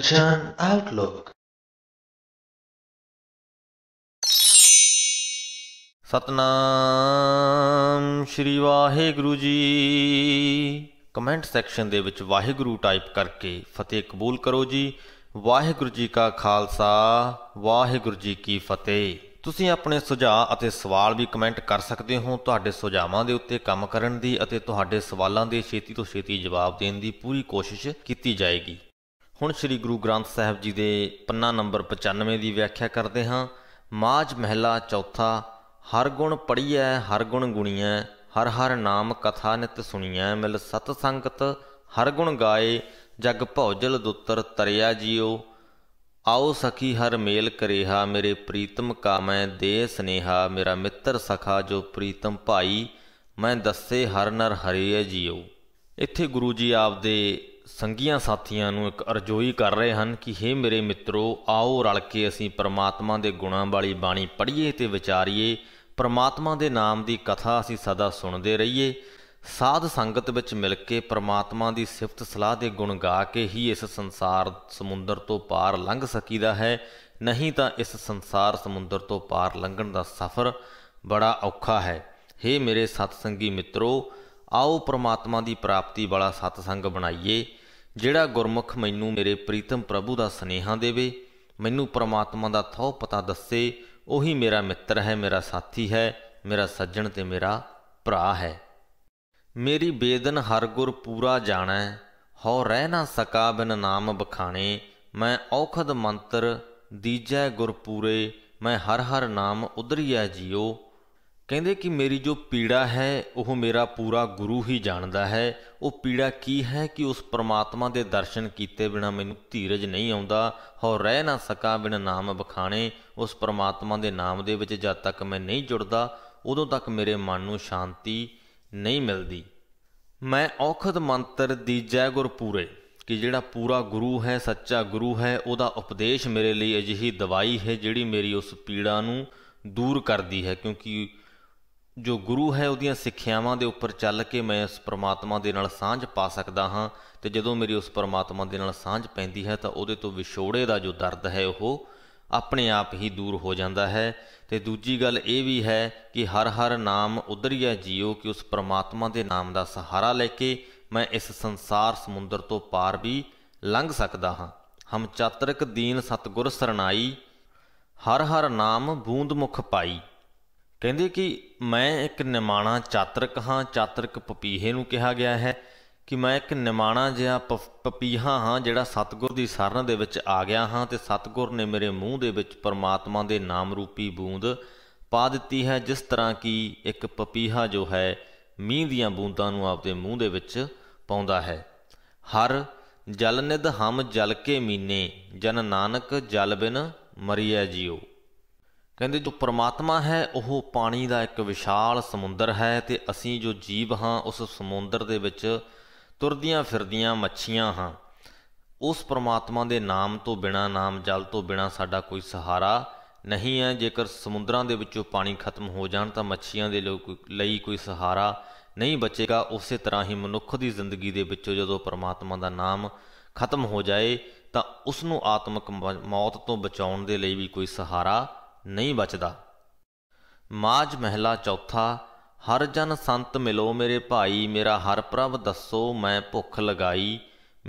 return outlook Satnam ਸ਼੍ਰੀ ਵਾਹਿਗੁਰੂ ਜੀ comment section ਦੇ ਵਿੱਚ ਵਾਹਿਗੁਰੂ ਟਾਈਪ ਕਰਕੇ ਫਤਿਹ ਕਬੂਲ ਕਰੋ ਜੀ ਵਾਹਿਗੁਰੂ ਜੀ ਕਾ ਖਾਲਸਾ ਵਾਹਿਗੁਰੂ ਜੀ ਕੀ ਫਤਿਹ ਤੁਸੀਂ ਆਪਣੇ ਸੁਝਾਅ ਅਤੇ ਸਵਾਲ ਵੀ ਕਮੈਂਟ ਕਰ ਸਕਦੇ ਹੋ ਤੁਹਾਡੇ ਸੁਝਾਵਾਂ ਦੇ ਉੱਤੇ ਕੰਮ ਕਰਨ ਦੀ ਅਤੇ ਤੁਹਾਡੇ ਸਵਾਲਾਂ ਦੇ ਛੇਤੀ ਤੋਂ ਛੇਤੀ ਜਵਾਬ ਦੇਣ ਦੀ ਪੂਰੀ ਕੋਸ਼ਿਸ਼ ਕੀਤੀ ਜਾਏਗੀ ਹੁਣ ਸ੍ਰੀ ਗੁਰੂ ਗ੍ਰੰਥ ਸਾਹਿਬ ਜੀ ਦੇ ਪੰਨਾ ਨੰਬਰ 95 ਦੀ ਵਿਆਖਿਆ ਕਰਦੇ ਹਾਂ ਮਾਜ ਮਹਿਲਾ ਚੌਥਾ ਹਰ ਗੁਣ ਪੜੀਐ ਹਰ ਗੁਣ ਗੁਣੀਐ ਹਰ ਹਰ ਨਾਮ ਕਥਾ ਨਿਤ ਸੁਣੀਐ ਮਿਲ ਸਤ ਸੰਗਤ ਹਰ ਗੁਣ ਗਾਏ ਜਗ ਭੌਜਲ ਦੁੱਤਰ ਤਰਿਆ ਜੀਓ ਆਓ ਸਖੀ ਹਰ ਮੇਲ ਕਰੇਹਾ ਮੇਰੇ ਪ੍ਰੀਤਮ ਕਾਮੈ ਦੇ ਸਨੇਹਾ ਮੇਰਾ ਮਿੱਤਰ ਸਖਾ ਜੋ ਪ੍ਰੀਤਮ ਭਾਈ ਮੈਂ ਦੱਸੇ ਹਰ ਨਰ ਹਰੀਐ ਜੀਓ ਇੱਥੇ ਗੁਰੂ ਜੀ ਆਪਦੇ ਸੰਗੀਆਂ ਸਾਥੀਆਂ ਨੂੰ ਇੱਕ ਅਰਜ਼ੋਈ ਕਰ ਰਹੇ ਹਨ ਕਿ हे ਮੇਰੇ ਮਿੱਤਰੋ ਆਓ ਰਲ ਕੇ ਅਸੀਂ ਪਰਮਾਤਮਾ ਦੇ ਗੁਣਾਂ ਵਾਲੀ ਬਾਣੀ ਪੜ੍ਹੀਏ ਤੇ ਵਿਚਾਰੀਏ ਪਰਮਾਤਮਾ ਦੇ ਨਾਮ ਦੀ ਕਥਾ ਅਸੀਂ ਸਦਾ ਸੁਣਦੇ ਰਹੀਏ ਸਾਧ ਸੰਗਤ ਵਿੱਚ ਮਿਲ ਕੇ ਪਰਮਾਤਮਾ ਦੀ ਸਿਫਤ ਸਲਾਹ ਦੇ ਗੁਣ ਗਾ ਕੇ ਹੀ ਇਸ ਸੰਸਾਰ ਸਮੁੰਦਰ ਤੋਂ ਪਾਰ ਲੰਘ ਸਕੀਦਾ ਹੈ ਨਹੀਂ ਤਾਂ ਇਸ ਸੰਸਾਰ ਸਮੁੰਦਰ ਤੋਂ ਪਾਰ ਲੰਘਣ ਦਾ ਸਫ਼ਰ ਬੜਾ ਔਖਾ ਹੈ हे ਮੇਰੇ ਸਤਸੰਗੀ ਮਿੱਤਰੋ ਆਓ ਪ੍ਰਮਾਤਮਾ ਦੀ ਪ੍ਰਾਪਤੀ ਵਾਲਾ ਸਤਸੰਗ ਬਣਾਈਏ ਜਿਹੜਾ ਗੁਰਮੁਖ ਮੈਨੂੰ ਮੇਰੇ ਪ੍ਰੀਤਮ ਪ੍ਰਭੂ ਦਾ ਸਨੇਹਾ ਦੇਵੇ ਮੈਨੂੰ ਪ੍ਰਮਾਤਮਾ ਦਾ ਥੋ ਪਤਾ ਦੱਸੇ ਉਹੀ ਮੇਰਾ ਮਿੱਤਰ ਹੈ ਮੇਰਾ ਸਾਥੀ ਹੈ ਮੇਰਾ ਸੱਜਣ ਤੇ ਮੇਰਾ ਭਰਾ ਹੈ ਮੇਰੀ ਬੇਦਨ ਹਰ ਗੁਰ ਪੂਰਾ ਜਾਣੈ ਹਉ ਰਹਿ ਨਾ ਸਕਾ ਬਿਨ ਨਾਮ ਬਖਾਣੇ ਮੈਂ ਔਖਦ ਮੰਤਰ ਦੀਜੈ ਗੁਰ ਪੂਰੇ ਮੈਂ ਹਰ ਹਰ ਨਾਮ ਉਧਰੀਐ ਜਿਉ ਕਹਿੰਦੇ ਕਿ ਮੇਰੀ ਜੋ ਪੀੜਾ ਹੈ ਉਹ ਮੇਰਾ ਪੂਰਾ ਗੁਰੂ ਹੀ ਜਾਣਦਾ ਹੈ ਉਹ ਪੀੜਾ ਕੀ ਹੈ ਕਿ ਉਸ ਪ੍ਰਮਾਤਮਾ ਦੇ ਦਰਸ਼ਨ ਕੀਤੇ ਬਿਨਾ ਮੈਨੂੰ ਧੀਰਜ ਨਹੀਂ ਆਉਂਦਾ ਹੋ ਰਹਿ ਨਾ ਸਕਾਂ ਬਿਨ ਨਾਮ ਬਖਾਣੇ ਉਸ ਪ੍ਰਮਾਤਮਾ ਦੇ ਨਾਮ ਦੇ ਵਿੱਚ ਜਦ ਤੱਕ ਮੈਂ ਨਹੀਂ ਜੁੜਦਾ ਉਦੋਂ ਤੱਕ ਮੇਰੇ ਮਨ ਨੂੰ ਸ਼ਾਂਤੀ ਨਹੀਂ ਮਿਲਦੀ ਮੈਂ ਔਖਦ ਮੰਤਰ ਦੀ ਜੈ ਗੁਰ ਪੂਰੇ ਕਿ ਜਿਹੜਾ ਪੂਰਾ ਗੁਰੂ ਹੈ ਸੱਚਾ ਗੁਰੂ ਹੈ ਉਹਦਾ ਉਪਦੇਸ਼ ਮੇਰੇ ਲਈ ਅਜਿਹੀ ਦਵਾਈ ਹੈ ਜਿਹੜੀ ਮੇਰੀ ਉਸ ਪੀੜਾ ਨੂੰ ਦੂਰ ਕਰਦੀ ਹੈ ਕਿਉਂਕਿ ਜੋ ਗੁਰੂ ਹੈ ਉਹਦੀਆਂ ਸਿੱਖਿਆਵਾਂ ਦੇ ਉੱਪਰ ਚੱਲ ਕੇ ਮੈਂ ਉਸ ਪਰਮਾਤਮਾ ਦੇ ਨਾਲ ਸਾਂਝ ਪਾ ਸਕਦਾ ਹਾਂ ਤੇ ਜਦੋਂ ਮੇਰੀ ਉਸ ਪਰਮਾਤਮਾ ਦੇ ਨਾਲ ਸਾਂਝ ਪੈਂਦੀ ਹੈ ਤਾਂ ਉਹਦੇ ਤੋਂ ਵਿਛੋੜੇ ਦਾ ਜੋ ਦਰਦ ਹੈ ਉਹ ਆਪਣੇ ਆਪ ਹੀ ਦੂਰ ਹੋ ਜਾਂਦਾ ਹੈ ਤੇ ਦੂਜੀ ਗੱਲ ਇਹ ਵੀ ਹੈ ਕਿ ਹਰ ਹਰ ਨਾਮ ਉਦਰੀਆ ਜੀਓ ਕਿ ਉਸ ਪਰਮਾਤਮਾ ਦੇ ਨਾਮ ਦਾ ਸਹਾਰਾ ਲੈ ਕੇ ਮੈਂ ਇਸ ਸੰਸਾਰ ਸਮੁੰਦਰ ਤੋਂ ਪਾਰ ਵੀ ਲੰਘ ਸਕਦਾ ਹਾਂ ਹਮ ਚਾਤਰਕ ਦੀਨ ਸਤਗੁਰ ਸਰਣਾਈ ਹਰ ਹਰ ਨਾਮ ਬੂੰਦ ਮੁਖ ਪਾਈ ਕਹਿੰਦੇ ਕਿ ਮੈਂ ਇੱਕ ਨਿਮਾਣਾ ਚਾਤਰਕ ਹਾਂ ਚਾਤਰਕ ਪਪੀਹੇ ਨੂੰ ਕਿਹਾ ਗਿਆ ਹੈ ਕਿ ਮੈਂ ਇੱਕ ਨਿਮਾਣਾ ਜਿਹਾ ਪਪੀਹਾ ਹਾਂ ਜਿਹੜਾ ਸਤਗੁਰ ਦੀ ਸਰਨ ਦੇ ਵਿੱਚ ਆ ਗਿਆ ਹਾਂ ਤੇ ਸਤਗੁਰ ਨੇ ਮੇਰੇ ਮੂੰਹ ਦੇ ਵਿੱਚ ਪਰਮਾਤਮਾ ਦੇ ਨਾਮ ਰੂਪੀ ਬੂੰਦ ਪਾ ਦਿੱਤੀ ਹੈ ਜਿਸ ਤਰ੍ਹਾਂ ਕਿ ਇੱਕ ਪਪੀਹਾ ਜੋ ਹੈ ਮੀਂਹ ਦੀਆਂ ਬੂੰਦਾਂ ਨੂੰ ਆਪਦੇ ਮੂੰਹ ਦੇ ਵਿੱਚ ਪਾਉਂਦਾ ਹੈ ਹਰ ਜਲ ਨਿਧ ਹਮ ਜਲ ਕੇ ਮੀਨੇ ਜਨ ਨਾਨਕ ਜਲ ਬਿਨ ਮਰੀਐ ਜੀਓ ਕਹਿੰਦੇ ਜੋ ਪ੍ਰਮਾਤਮਾ ਹੈ ਉਹ ਪਾਣੀ ਦਾ ਇੱਕ ਵਿਸ਼ਾਲ ਸਮੁੰਦਰ ਹੈ ਤੇ ਅਸੀਂ ਜੋ ਜੀਵ ਹਾਂ ਉਸ ਸਮੁੰਦਰ ਦੇ ਵਿੱਚ ਤੁਰਦੀਆਂ ਫਿਰਦੀਆਂ ਮੱਛੀਆਂ ਹਾਂ ਉਸ ਪ੍ਰਮਾਤਮਾ ਦੇ ਨਾਮ ਤੋਂ ਬਿਨਾ ਨਾਮ ਜਲ ਤੋਂ ਬਿਨਾ ਸਾਡਾ ਕੋਈ ਸਹਾਰਾ ਨਹੀਂ ਹੈ ਜੇਕਰ ਸਮੁੰਦਰਾਂ ਦੇ ਵਿੱਚੋਂ ਪਾਣੀ ਖਤਮ ਹੋ ਜਾਣ ਤਾਂ ਮੱਛੀਆਂ ਦੇ ਲਈ ਕੋਈ ਸਹਾਰਾ ਨਹੀਂ ਬਚੇਗਾ ਉਸੇ ਤਰ੍ਹਾਂ ਹੀ ਮਨੁੱਖ ਦੀ ਜ਼ਿੰਦਗੀ ਦੇ ਵਿੱਚੋਂ ਜਦੋਂ ਪਰਮਾਤਮਾ ਦਾ ਨਾਮ ਖਤਮ ਹੋ ਜਾਏ ਤਾਂ ਉਸ ਨੂੰ ਆਤਮਿਕ ਮੌਤ ਤੋਂ ਬਚਾਉਣ ਦੇ ਲਈ ਵੀ ਕੋਈ ਸਹਾਰਾ ਨਹੀਂ ਬਚਦਾ ਮਾਜ ਮਹਿਲਾ ਚੌਥਾ ਹਰ ਜਨ ਸੰਤ ਮਿਲੋ ਮੇਰੇ ਭਾਈ ਮੇਰਾ ਹਰ ਪ੍ਰਭ ਦੱਸੋ ਮੈਂ ਭੁੱਖ ਲਗਾਈ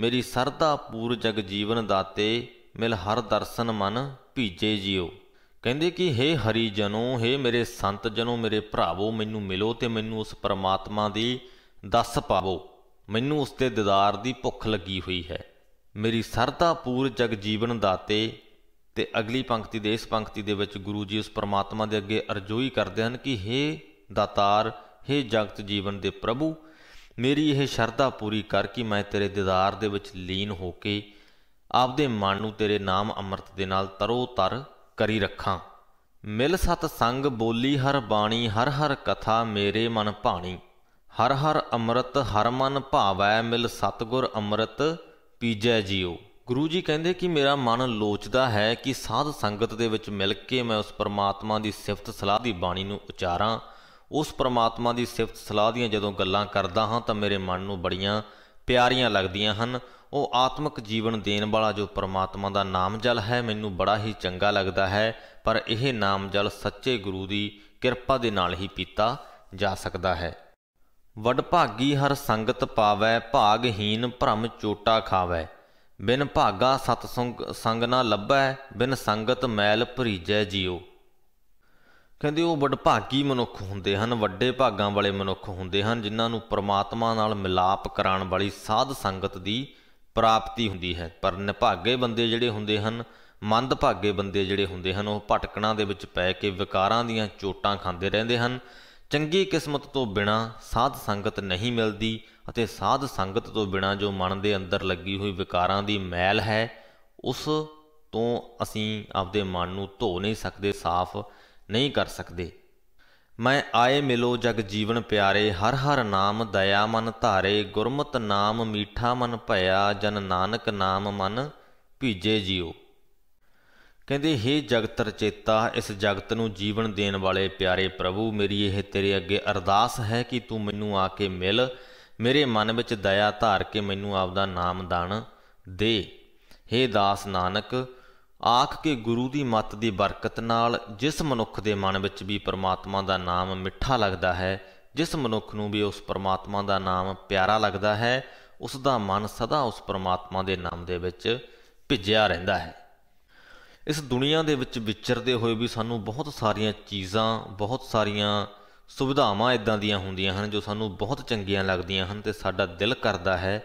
ਮੇਰੀ ਸਰਦਾ ਪੂਰ ਜਗ ਜੀਵਨ ਦਾਤੇ ਮਿਲ ਹਰ ਦਰਸ਼ਨ ਮਨ ਭੀਜੇ ਜਿਓ ਕਹਿੰਦੇ ਕਿ हे ਹਰੀ ਜਨੋ हे ਮੇਰੇ ਸੰਤ ਜਨੋ ਮੇਰੇ ਭਰਾਵੋ ਮੈਨੂੰ ਮਿਲੋ ਤੇ ਮੈਨੂੰ ਉਸ ਪਰਮਾਤਮਾ ਦੀ ਦੱਸ ਪਾਵੋ ਮੈਨੂੰ ਉਸ ਤੇ ਦੀਦਾਰ ਦੀ ਭੁੱਖ ਲੱਗੀ ਹੋਈ ਹੈ ਮੇਰੀ ਸਰਦਾ ਪੂਰ ਜਗ ਜੀਵਨ ਦਾਤੇ ਤੇ ਅਗਲੀ ਪੰਕਤੀ ਦੇ ਇਸ ਪੰਕਤੀ ਦੇ ਵਿੱਚ ਗੁਰੂ ਜੀ ਉਸ ਪਰਮਾਤਮਾ ਦੇ ਅੱਗੇ ਅਰਜ਼ੋਈ ਕਰਦੇ ਹਨ ਕਿ हे ਦਾਤਾਰ हे ਜਗਤ ਜੀਵਨ ਦੇ ਪ੍ਰਭੂ ਮੇਰੀ ਇਹ ਸ਼ਰਧਾ ਪੂਰੀ ਕਰ ਕਿ ਮੈਂ ਤੇਰੇ ਦੀਦਾਰ ਦੇ ਵਿੱਚ ਲੀਨ ਹੋ ਕੇ ਆਪਦੇ ਮਨ ਨੂੰ ਤੇਰੇ ਨਾਮ ਅੰਮ੍ਰਿਤ ਦੇ ਨਾਲ ਤਰੋ ਤਰ ਕਰੀ ਰੱਖਾਂ ਮਿਲ ਸਤ ਸੰਗ ਬੋਲੀ ਹਰ ਬਾਣੀ ਹਰ ਹਰ ਕਥਾ ਮੇਰੇ ਮਨ ਭਾਣੀ ਹਰ ਹਰ ਅੰਮ੍ਰਿਤ ਹਰ ਮਨ ਭਾਵੈ ਮਿਲ ਸਤਗੁਰ ਅੰਮ੍ਰਿਤ ਪੀਜੈ ਜੀਓ ਗੁਰੂ ਜੀ ਕਹਿੰਦੇ ਕਿ ਮੇਰਾ ਮਨ ਲੋਚਦਾ ਹੈ ਕਿ ਸਾਧ ਸੰਗਤ ਦੇ ਵਿੱਚ ਮਿਲ ਕੇ ਮੈਂ ਉਸ ਪਰਮਾਤਮਾ ਦੀ ਸਿਫਤ ਸਲਾਹ ਦੀ ਬਾਣੀ ਨੂੰ ਉਚਾਰਾਂ ਉਸ ਪਰਮਾਤਮਾ ਦੀ ਸਿਫਤ ਸਲਾਹ ਦੀਆਂ ਜਦੋਂ ਗੱਲਾਂ ਕਰਦਾ ਹਾਂ ਤਾਂ ਮੇਰੇ ਮਨ ਨੂੰ ਬੜੀਆਂ ਪਿਆਰੀਆਂ ਲੱਗਦੀਆਂ ਹਨ ਉਹ ਆਤਮਿਕ ਜੀਵਨ ਦੇਣ ਵਾਲਾ ਜੋ ਪਰਮਾਤਮਾ ਦਾ ਨਾਮ ਜਲ ਹੈ ਮੈਨੂੰ ਬੜਾ ਹੀ ਚੰਗਾ ਲੱਗਦਾ ਹੈ ਪਰ ਇਹ ਨਾਮ ਜਲ ਸੱਚੇ ਗੁਰੂ ਦੀ ਕਿਰਪਾ ਦੇ ਨਾਲ ਹੀ ਪੀਤਾ ਜਾ ਸਕਦਾ ਹੈ ਵਡਭਾਗੀ ਹਰ ਸੰਗਤ ਪਾਵੈ ਭਾਗਹੀਨ ਭ੍ਰਮ ਚੋਟਾ ਖਾਵੈ ਬਿਨ ਭਾਗਾ ਸਤ ਸੰਗ ਨਾ ਲੱਭੈ ਬਿਨ ਸੰਗਤ ਮੈਲ ਭਰੀਜੈ ਜਿਉ ਕਹਿੰਦੇ ਉਹ ਭਾਗੀ ਮਨੁੱਖ ਹੁੰਦੇ ਹਨ ਵੱਡੇ ਭਾਗਾਂ ਵਾਲੇ ਮਨੁੱਖ ਹੁੰਦੇ ਹਨ ਜਿਨ੍ਹਾਂ ਨੂੰ ਪ੍ਰਮਾਤਮਾ ਨਾਲ ਮਿਲਾਪ ਕਰਾਉਣ ਵਾਲੀ ਸਾਧ ਸੰਗਤ ਦੀ ਪ੍ਰਾਪਤੀ ਹੁੰਦੀ ਹੈ ਪਰ ਨਿਭਾਗੇ ਬੰਦੇ ਜਿਹੜੇ ਹੁੰਦੇ ਹਨ ਮੰਦ ਭਾਗੇ ਬੰਦੇ ਜਿਹੜੇ ਹੁੰਦੇ ਹਨ ਉਹ ਭਟਕਣਾ ਦੇ ਵਿੱਚ ਪੈ ਕੇ ਵਿਕਾਰਾਂ ਦੀਆਂ ਚੋਟਾਂ ਖਾਂਦੇ ਰਹਿੰਦੇ ਹਨ ਚੰਗੀ ਕਿਸਮਤ ਤੋਂ ਬਿਨਾ ਸਾਧ ਸੰਗਤ ਨਹੀਂ ਮਿਲਦੀ ਅਤੇ ਸਾਧ ਸੰਗਤ ਤੋਂ ਬਿਨਾ ਜੋ ਮਨ ਦੇ ਅੰਦਰ ਲੱਗੀ ਹੋਈ ਵਿਕਾਰਾਂ ਦੀ ਮੈਲ ਹੈ ਉਸ ਤੋਂ ਅਸੀਂ ਆਪਦੇ ਮਨ ਨੂੰ ਧੋ ਨਹੀਂ ਸਕਦੇ ਸਾਫ਼ ਨਹੀਂ ਕਰ ਸਕਦੇ ਮੈਂ ਆਏ ਮਿਲੋ ਜਗ ਜੀਵਨ ਪਿਆਰੇ ਹਰ ਹਰ ਨਾਮ ਦਇਆ ਮਨ ਧਾਰੇ ਗੁਰਮਤ ਨਾਮ ਮੀਠਾ ਮਨ ਭਇਆ ਜਨ ਨਾਨਕ ਨਾਮ ਮਨ ਭੀਜੇ ਜਿਉ ਕਹਿੰਦੇ ਹੇ ਜਗਤ ਰਚੇਤਾ ਇਸ ਜਗਤ ਨੂੰ ਜੀਵਨ ਦੇਣ ਵਾਲੇ ਪਿਆਰੇ ਪ੍ਰਭੂ ਮੇਰੀ ਇਹ ਤੇਰੇ ਅੱਗੇ ਅਰਦਾਸ ਹੈ ਕਿ ਤੂੰ ਮੈਨੂੰ ਆ ਕੇ ਮਿਲ ਮੇਰੇ ਮਨ ਵਿੱਚ ਦਇਆ ਧਾਰ ਕੇ ਮੈਨੂੰ ਆਪਦਾ ਨਾਮ ਦਾਣ ਦੇ हे ਦਾਸ ਨਾਨਕ ਆਖ ਕੇ ਗੁਰੂ ਦੀ ਮੱਤ ਦੀ ਬਰਕਤ ਨਾਲ ਜਿਸ ਮਨੁੱਖ ਦੇ ਮਨ ਵਿੱਚ ਵੀ ਪਰਮਾਤਮਾ ਦਾ ਨਾਮ ਮਿੱਠਾ ਲੱਗਦਾ ਹੈ ਜਿਸ ਮਨੁੱਖ ਨੂੰ ਵੀ ਉਸ ਪਰਮਾਤਮਾ ਦਾ ਨਾਮ ਪਿਆਰਾ ਲੱਗਦਾ ਹੈ ਉਸ ਦਾ ਮਨ ਸਦਾ ਉਸ ਪਰਮਾਤਮਾ ਦੇ ਨਾਮ ਦੇ ਵਿੱਚ ਭਿੱਜਿਆ ਰਹਿੰਦਾ ਹੈ ਇਸ ਦੁਨੀਆ ਦੇ ਵਿੱਚ ਵਿਚਰਦੇ ਹੋਏ ਵੀ ਸਾਨੂੰ ਬਹੁਤ ਸਾਰੀਆਂ ਚੀਜ਼ਾਂ ਬਹੁਤ ਸਾਰੀਆਂ ਸੁਵਿਧਾਵਾਂ ਇਦਾਂ ਦੀਆਂ ਹੁੰਦੀਆਂ ਹਨ ਜੋ ਸਾਨੂੰ ਬਹੁਤ ਚੰਗੀਆਂ ਲੱਗਦੀਆਂ ਹਨ ਤੇ ਸਾਡਾ ਦਿਲ ਕਰਦਾ ਹੈ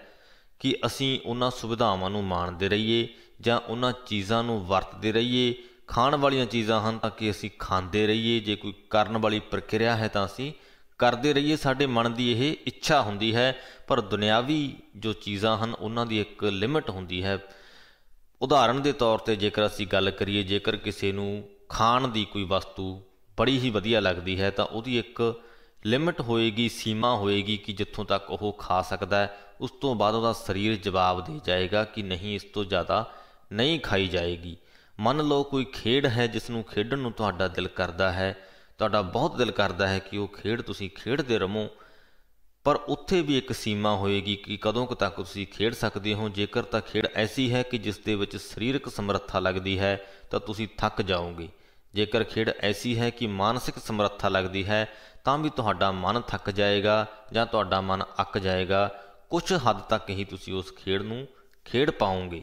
ਕਿ ਅਸੀਂ ਉਹਨਾਂ ਸੁਵਿਧਾਵਾਂ ਨੂੰ ਮਾਣਦੇ ਰਹੀਏ ਜਾਂ ਉਹਨਾਂ ਚੀਜ਼ਾਂ ਨੂੰ ਵਰਤਦੇ ਰਹੀਏ ਖਾਣ ਵਾਲੀਆਂ ਚੀਜ਼ਾਂ ਹਨ ਤਾਂ ਕਿ ਅਸੀਂ ਖਾਂਦੇ ਰਹੀਏ ਜੇ ਕੋਈ ਕਰਨ ਵਾਲੀ ਪ੍ਰਕਿਰਿਆ ਹੈ ਤਾਂ ਅਸੀਂ ਕਰਦੇ ਰਹੀਏ ਸਾਡੇ ਮਨ ਦੀ ਇਹ ਇੱਛਾ ਹੁੰਦੀ ਹੈ ਪਰ ਦੁਨਿਆਵੀ ਜੋ ਚੀਜ਼ਾਂ ਹਨ ਉਹਨਾਂ ਦੀ ਇੱਕ ਲਿਮਟ ਹੁੰਦੀ ਹੈ ਉਦਾਹਰਣ ਦੇ ਤੌਰ ਤੇ ਜੇਕਰ ਅਸੀਂ ਗੱਲ ਕਰੀਏ ਜੇਕਰ ਕਿਸੇ ਨੂੰ ਖਾਣ ਦੀ ਕੋਈ ਵਸਤੂ ਬੜੀ ਹੀ ਵਧੀਆ ਲੱਗਦੀ ਹੈ ਤਾਂ ਉਹਦੀ ਇੱਕ ਲਿਮਟ ਹੋਏਗੀ ਸੀਮਾ ਹੋਏਗੀ ਕਿ ਜਿੱਥੋਂ ਤੱਕ ਉਹ ਖਾ ਸਕਦਾ ਹੈ ਉਸ ਤੋਂ ਬਾਅਦ ਉਹਦਾ ਸਰੀਰ ਜਵਾਬ ਦੇ ਜਾਏਗਾ ਕਿ ਨਹੀਂ ਇਸ ਤੋਂ ਜ਼ਿਆਦਾ ਨਹੀਂ ਖਾਈ ਜਾਏਗੀ ਮੰਨ ਲਓ ਕੋਈ ਖੇਡ ਹੈ ਜਿਸ ਨੂੰ ਖੇਡਣ ਨੂੰ ਤੁਹਾਡਾ ਦਿਲ ਕਰਦਾ ਹੈ ਤੁਹਾਡਾ ਬਹੁਤ ਦਿਲ ਕਰਦਾ ਹੈ ਕਿ ਉਹ ਖੇਡ ਤੁਸੀਂ ਖੇਡਦੇ ਰਹੋ ਪਰ ਉੱਥੇ ਵੀ ਇੱਕ ਸੀਮਾ ਹੋਏਗੀ ਕਿ ਕਦੋਂ ਕੁ ਤੱਕ ਤੁਸੀਂ ਖੇਡ ਸਕਦੇ ਹੋ ਜੇਕਰ ਤਾਂ ਖੇਡ ਐਸੀ ਹੈ ਕਿ ਜਿਸ ਦੇ ਵਿੱਚ ਸਰੀਰਕ ਸਮਰੱਥਾ ਲੱਗਦੀ ਹੈ ਤਾਂ ਤੁਸੀਂ ਥੱਕ ਜਾਓਗੇ ਜੇਕਰ ਖੇਡ ਐਸੀ ਹੈ ਕਿ ਮਾਨਸਿਕ ਸਮਰੱਥਾ ਲੱਗਦੀ ਹੈ ਤਾਂ ਵੀ ਤੁਹਾਡਾ ਮਨ ਥੱਕ ਜਾਏਗਾ ਜਾਂ ਤੁਹਾਡਾ ਮਨ ਅੱਕ ਜਾਏਗਾ ਕੁਝ ਹੱਦ ਤੱਕ ਹੀ ਤੁਸੀਂ ਉਸ ਖੇਡ ਨੂੰ ਖੇਡ ਪਾਓਗੇ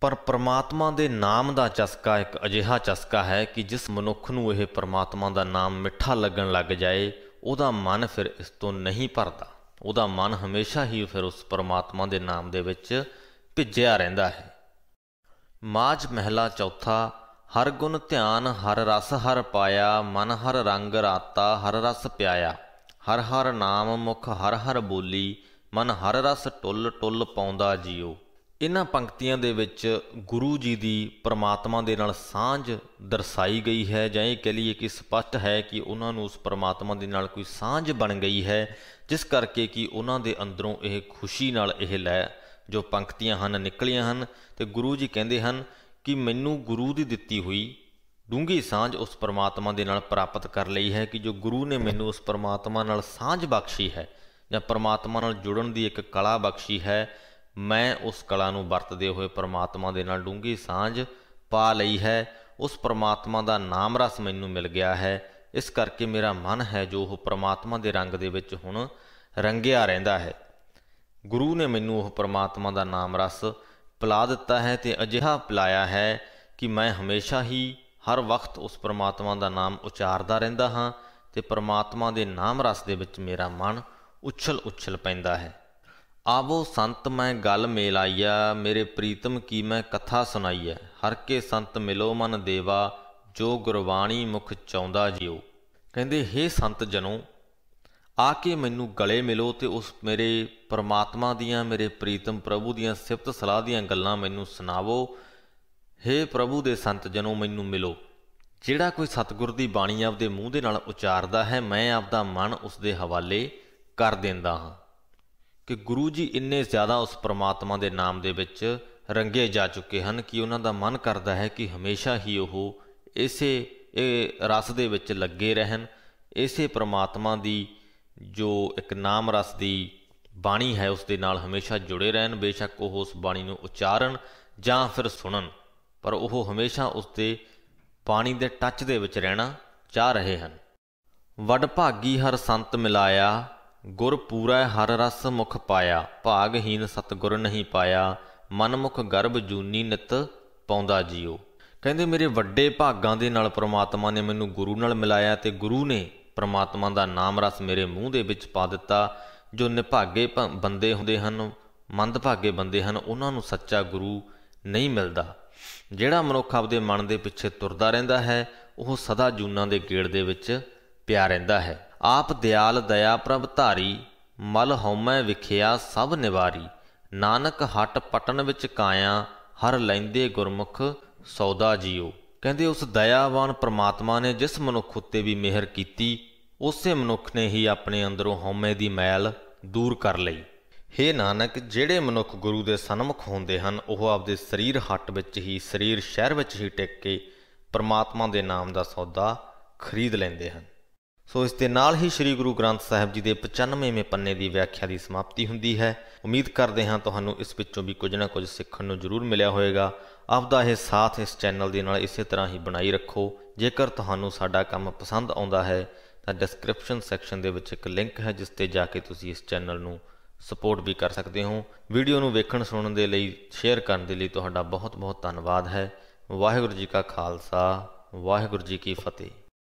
ਪਰ ਪ੍ਰਮਾਤਮਾ ਦੇ ਨਾਮ ਦਾ ਚਸਕਾ ਇੱਕ ਅਜਿਹਾ ਚਸਕਾ ਹੈ ਕਿ ਜਿਸ ਮਨੁੱਖ ਨੂੰ ਇਹ ਪ੍ਰਮਾਤਮਾ ਦਾ ਨਾਮ ਮਿੱਠਾ ਲੱਗਣ ਲੱਗ ਜਾਏ ਉਹਦਾ ਮਨ ਫਿਰ ਇਸ ਤੋਂ ਨਹੀਂ ਭਰਦਾ ਉਹਦਾ ਮਨ ਹਮੇਸ਼ਾ ਹੀ ਫਿਰ ਉਸ ਪ੍ਰਮਾਤਮਾ ਦੇ ਨਾਮ ਦੇ ਵਿੱਚ ਭਿੱਜਿਆ ਰਹਿੰਦਾ ਹੈ ਮਾਜ ਮਹਿਲਾ ਚੌਥਾ ਹਰ ਗੁਣ ਧਿਆਨ ਹਰ ਰਸ ਹਰ ਪਾਇਆ ਮਨ ਹਰ ਰੰਗ ਰਾਤਾ ਹਰ ਰਸ ਪਿਆਇਆ ਹਰ ਹਰ ਨਾਮ ਮੁਖ ਹਰ ਹਰ ਬੋਲੀ ਮਨ ਹਰ ਰਸ ਟੁੱਲ ਟੁੱਲ ਪਾਉਂਦਾ ਜਿਉ ਇਹਨਾਂ ਪੰਕਤੀਆਂ ਦੇ ਵਿੱਚ ਗੁਰੂ ਜੀ ਦੀ ਪ੍ਰਮਾਤਮਾ ਦੇ ਨਾਲ ਸਾਂਝ ਦਰਸਾਈ ਗਈ ਹੈ ਜਾਂ ਇਹ ਕਹਿ ਲਈਏ ਕਿ ਸਪਸ਼ਟ ਹੈ ਕਿ ਉਹਨਾਂ ਨੂੰ ਉਸ ਪ੍ਰਮਾਤਮਾ ਦੇ ਨਾਲ ਕੋਈ ਸਾਂਝ ਬਣ ਗਈ ਹੈ ਜਿਸ ਕਰਕੇ ਕਿ ਉਹਨਾਂ ਦੇ ਅੰਦਰੋਂ ਇਹ ਖੁਸ਼ੀ ਨਾਲ ਇਹ ਲੈ ਜੋ ਪੰਕਤੀਆਂ ਹਨ ਨਿਕਲੀਆਂ ਹਨ ਤੇ ਗੁਰੂ ਜੀ ਕਹਿੰਦੇ ਹਨ ਕਿ ਮੈਨੂੰ ਗੁਰੂ ਦੀ ਦਿੱਤੀ ਹੋਈ ਡੂੰਗੀ ਸਾਂਝ ਉਸ ਪਰਮਾਤਮਾ ਦੇ ਨਾਲ ਪ੍ਰਾਪਤ ਕਰ ਲਈ ਹੈ ਕਿ ਜੋ ਗੁਰੂ ਨੇ ਮੈਨੂੰ ਉਸ ਪਰਮਾਤਮਾ ਨਾਲ ਸਾਂਝ ਬਖਸ਼ੀ ਹੈ ਜਾਂ ਪਰਮਾਤਮਾ ਨਾਲ ਜੁੜਨ ਦੀ ਇੱਕ ਕਲਾ ਬਖਸ਼ੀ ਹੈ ਮੈਂ ਉਸ ਕਲਾ ਨੂੰ ਵਰਤਦੇ ਹੋਏ ਪਰਮਾਤਮਾ ਦੇ ਨਾਲ ਡੂੰਗੀ ਸਾਂਝ ਪਾ ਲਈ ਹੈ ਉਸ ਪਰਮਾਤਮਾ ਦਾ ਨਾਮ ਰਸ ਮੈਨੂੰ ਮਿਲ ਗਿਆ ਹੈ ਇਸ ਕਰਕੇ ਮੇਰਾ ਮਨ ਹੈ ਜੋ ਉਹ ਪਰਮਾਤਮਾ ਦੇ ਰੰਗ ਦੇ ਵਿੱਚ ਹੁਣ ਰੰਗਿਆ ਰਹਿੰਦਾ ਹੈ ਗੁਰੂ ਨੇ ਮੈਨੂੰ ਉਹ ਪਰਮਾਤਮਾ ਦਾ ਨਾਮ ਰਸ ਪਲਾ ਦਿੱਤਾ ਹੈ ਤੇ ਅਜਿਹਾ ਪਲਾਇਆ ਹੈ ਕਿ ਮੈਂ ਹਮੇਸ਼ਾ ਹੀ ਹਰ ਵਕਤ ਉਸ ਪ੍ਰਮਾਤਮਾ ਦਾ ਨਾਮ ਉਚਾਰਦਾ ਰਹਿੰਦਾ ਹਾਂ ਤੇ ਪ੍ਰਮਾਤਮਾ ਦੇ ਨਾਮ ਰਸ ਦੇ ਵਿੱਚ ਮੇਰਾ ਮਨ ਉਛਲ ਉਛਲ ਪੈਂਦਾ ਹੈ ਆਵੋ ਸੰਤ ਮੈਂ ਗੱਲ ਮੇਲਾਈਆ ਮੇਰੇ ਪ੍ਰੀਤਮ ਕੀ ਮੈਂ ਕਥਾ ਸੁਣਾਈਐ ਹਰ ਕੇ ਸੰਤ ਮਿਲੋ ਮਨ ਦੇਵਾ ਜੋ ਗੁਰਬਾਣੀ ਮੁਖ ਚਾਉਂਦਾ ਜਿਉ ਕਹਿੰਦੇ ਹੇ ਸੰਤ ਜਨੋ ਆ ਕੇ ਮੈਨੂੰ ਗਲੇ ਮਿਲੋ ਤੇ ਉਸ ਮੇਰੇ ਪਰਮਾਤਮਾ ਦੀਆਂ ਮੇਰੇ ਪ੍ਰੀਤਮ ਪ੍ਰਭੂ ਦੀਆਂ ਸਿਫਤ ਸਲਾਹ ਦੀਆਂ ਗੱਲਾਂ ਮੈਨੂੰ ਸੁਣਾਵੋ ਹੇ ਪ੍ਰਭੂ ਦੇ ਸੰਤ ਜਨੋ ਮੈਨੂੰ ਮਿਲੋ ਜਿਹੜਾ ਕੋਈ ਸਤਿਗੁਰ ਦੀ ਬਾਣੀ ਆਪਦੇ ਮੂੰਹ ਦੇ ਨਾਲ ਉਚਾਰਦਾ ਹੈ ਮੈਂ ਆਪਦਾ ਮਨ ਉਸ ਦੇ ਹਵਾਲੇ ਕਰ ਦਿੰਦਾ ਹਾਂ ਕਿ ਗੁਰੂ ਜੀ ਇੰਨੇ ਜ਼ਿਆਦਾ ਉਸ ਪਰਮਾਤਮਾ ਦੇ ਨਾਮ ਦੇ ਵਿੱਚ ਰੰਗੇ ਜਾ ਚੁੱਕੇ ਹਨ ਕਿ ਉਹਨਾਂ ਦਾ ਮਨ ਕਰਦਾ ਹੈ ਕਿ ਹਮੇਸ਼ਾ ਹੀ ਉਹ ਇਸੇ ਇਹ ਰਸ ਦੇ ਵਿੱਚ ਲੱਗੇ ਰਹਿਣ ਇਸੇ ਪਰਮਾਤਮਾ ਦੀ ਜੋ ਇੱਕ ਨਾਮ ਰਸ ਦੀ ਬਾਣੀ ਹੈ ਉਸ ਦੇ ਨਾਲ ਹਮੇਸ਼ਾ ਜੁੜੇ ਰਹਿਣ ਬੇਸ਼ੱਕ ਉਹ ਉਸ ਬਾਣੀ ਨੂੰ ਉਚਾਰਨ ਜਾਂ ਫਿਰ ਸੁਣਨ ਪਰ ਉਹ ਹਮੇਸ਼ਾ ਉਸ ਦੇ ਬਾਣੀ ਦੇ ਟੱਚ ਦੇ ਵਿੱਚ ਰਹਿਣਾ ਚਾਹ ਰਹੇ ਹਨ ਵੱਡ ਭਾਗੀ ਹਰ ਸੰਤ ਮਿਲਾਇਆ ਗੁਰ ਪੂਰਾ ਹਰ ਰਸ ਮੁਖ ਪਾਇਆ ਭਾਗਹੀਨ ਸਤਗੁਰ ਨਹੀਂ ਪਾਇਆ ਮਨਮੁਖ ਗਰਭ ਜੂਨੀ ਨਿਤ ਪਾਉਂਦਾ ਜੀਓ ਕਹਿੰਦੇ ਮੇਰੇ ਵੱਡੇ ਭਾਗਾਂ ਦੇ ਨਾਲ ਪ੍ਰਮਾਤਮਾ ਨੇ ਮੈਨੂੰ ਗੁਰੂ ਨਾਲ ਮਿਲਾਇਆ ਤੇ ਗੁਰੂ ਨੇ ਪ੍ਰਮਾਤਮਾ ਦਾ ਨਾਮ ਰਸ ਮੇਰੇ ਮੂੰਹ ਦੇ ਵਿੱਚ ਪਾ ਦਿੱਤਾ ਜੋ ਨਿਭਾਗੇ ਬੰਦੇ ਹੁੰਦੇ ਹਨ ਮੰਦਭਾਗੇ ਬੰਦੇ ਹਨ ਉਹਨਾਂ ਨੂੰ ਸੱਚਾ ਗੁਰੂ ਨਹੀਂ ਮਿਲਦਾ ਜਿਹੜਾ ਮਨੁੱਖ ਆਪਦੇ ਮਨ ਦੇ ਪਿੱਛੇ ਤੁਰਦਾ ਰਹਿੰਦਾ ਹੈ ਉਹ ਸਦਾ ਜੂਨਾਂ ਦੇ ਗੇੜ ਦੇ ਵਿੱਚ ਪਿਆ ਰਹਿੰਦਾ ਹੈ ਆਪ ਦਿਆਲ ਦਇਆ ਪ੍ਰਭ ਧਾਰੀ ਮਲ ਹਉਮੈ ਵਿਖਿਆ ਸਭ ਨਿਵਾਰੀ ਨਾਨਕ ਹਟ ਪਟਨ ਵਿੱਚ ਕਾਇਆ ਹਰ ਲੈਂਦੇ ਗੁਰਮੁਖ ਸੌਦਾ ਜੀਓ ਕਹਿੰਦੇ ਉਸ ਦਇਆਵਾਨ ਪ੍ਰਮਾਤਮਾ ਨੇ ਜਿਸ ਮਨੁੱਖ ਉੱਤੇ ਵੀ ਮਿਹਰ ਕੀਤੀ ਉਸੇ ਮਨੁੱਖ ਨੇ ਹੀ ਆਪਣੇ ਅੰਦਰੋਂ ਹਉਮੈ ਦੀ ਮੈਲ ਦੂਰ ਕਰ ਲਈ ਹੇ ਨਾਨਕ ਜਿਹੜੇ ਮਨੁੱਖ ਗੁਰੂ ਦੇ ਸਨਮੁਖ ਹੁੰਦੇ ਹਨ ਉਹ ਆਪਦੇ ਸਰੀਰ ਹੱਟ ਵਿੱਚ ਹੀ ਸਰੀਰ ਸ਼ਹਿਰ ਵਿੱਚ ਹੀ ਟਿਕ ਕੇ ਪ੍ਰਮਾਤਮਾ ਦੇ ਨਾਮ ਦਾ ਸੌਦਾ ਖਰੀਦ ਲੈਂਦੇ ਹਨ ਸੋ ਇਸ ਦੇ ਨਾਲ ਹੀ ਸ੍ਰੀ ਗੁਰੂ ਗ੍ਰੰਥ ਸਾਹਿਬ ਜੀ ਦੇ 95ਵੇਂ ਪੰਨੇ ਦੀ ਵਿਆਖਿਆ ਦੀ ਸਮਾਪਤੀ ਹੁੰਦੀ ਹੈ ਉਮੀਦ ਕਰਦੇ ਹਾਂ ਤੁਹਾਨੂੰ ਇਸ ਵਿੱਚੋਂ ਵੀ ਕੁਝ ਨਾ ਕੁਝ ਸਿੱਖਣ ਨੂੰ ਜ਼ਰੂਰ ਮਿਲਿਆ ਹੋਵੇਗਾ ਆਪਦਾ ਇਹ ਸਾਥ ਇਸ ਚੈਨਲ ਦੇ ਨਾਲ ਇਸੇ ਤਰ੍ਹਾਂ ਹੀ ਬਣਾਈ ਰੱਖੋ ਜੇਕਰ ਤੁਹਾਨੂੰ ਸਾਡਾ ਕੰਮ ਪਸੰਦ ਆਉਂਦਾ ਹੈ ਤਾਂ ਡਿਸਕ੍ਰਿਪਸ਼ਨ ਸੈਕਸ਼ਨ ਦੇ ਵਿੱਚ ਇੱਕ ਲਿੰਕ ਹੈ ਜਿਸ ਤੇ ਜਾ ਕੇ ਤੁਸੀਂ ਇਸ ਚੈਨਲ ਨੂੰ ਸਪੋਰਟ ਵੀ ਕਰ ਸਕਦੇ ਹੋ ਵੀਡੀਓ ਨੂੰ ਵੇਖਣ ਸੁਣਨ ਦੇ ਲਈ ਸ਼ੇਅਰ ਕਰਨ ਦੇ ਲਈ ਤੁਹਾਡਾ ਬਹੁਤ-ਬਹੁਤ ਧੰਨਵਾਦ ਹੈ ਵਾਹਿਗੁਰੂ ਜੀ ਕਾ ਖਾਲਸਾ ਵਾਹਿਗੁਰੂ ਜੀ ਕੀ ਫਤਿਹ